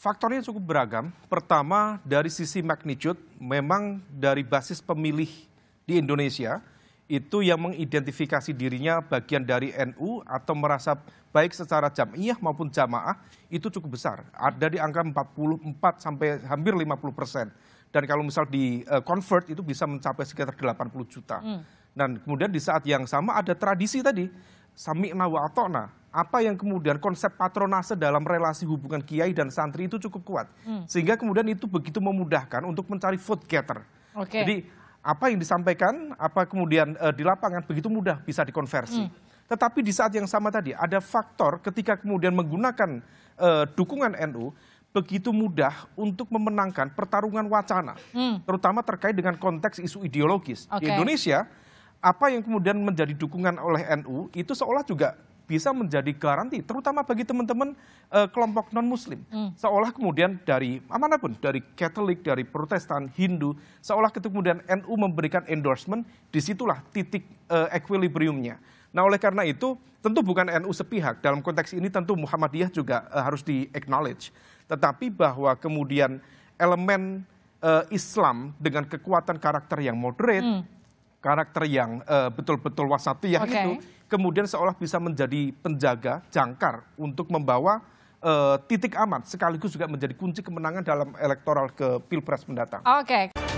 Faktornya cukup beragam. Pertama, dari sisi magnitude, memang dari basis pemilih di Indonesia, itu yang mengidentifikasi dirinya bagian dari NU atau merasa baik secara jamiah maupun jamaah itu cukup besar. Ada di angka 44 sampai hampir 50 persen. Dan kalau misal di eh, convert itu bisa mencapai sekitar 80 juta. Hmm. Dan kemudian di saat yang sama ada tradisi tadi sami'na wa atokna, apa yang kemudian konsep patronase dalam relasi hubungan kiai dan santri itu cukup kuat. Hmm. Sehingga kemudian itu begitu memudahkan untuk mencari food getter. Okay. Jadi apa yang disampaikan, apa kemudian e, di lapangan begitu mudah bisa dikonversi. Hmm. Tetapi di saat yang sama tadi ada faktor ketika kemudian menggunakan e, dukungan NU begitu mudah untuk memenangkan pertarungan wacana, hmm. terutama terkait dengan konteks isu ideologis. Okay. Di Indonesia apa yang kemudian menjadi dukungan oleh NU itu seolah juga bisa menjadi garanti, terutama bagi teman-teman e, kelompok non-Muslim. Hmm. Seolah kemudian dari manapun, dari Katolik, dari Protestan, Hindu, seolah ketika kemudian NU memberikan endorsement, disitulah titik e, equilibriumnya. Nah, oleh karena itu, tentu bukan NU sepihak. Dalam konteks ini tentu Muhammadiyah juga e, harus di-acknowledge. Tetapi bahwa kemudian elemen Islam dengan kekuatan karakter yang moderate, hmm karakter yang eh, betul-betul uh, wasatiyah okay. itu kemudian seolah bisa menjadi penjaga jangkar untuk membawa uh, titik aman sekaligus juga menjadi kunci kemenangan dalam elektoral ke pilpres mendatang. Oke. Okay.